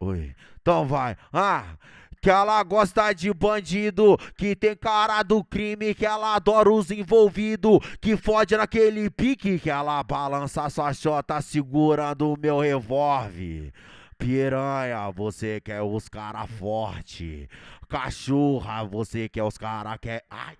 Oi. Então vai. Ah! Que ela gosta de bandido, que tem cara do crime, que ela adora os envolvidos, que fode naquele pique, que ela balança sua chota segurando o meu revólver. Piranha, você quer os cara forte. Cachorra, você quer os cara que... É- Ai,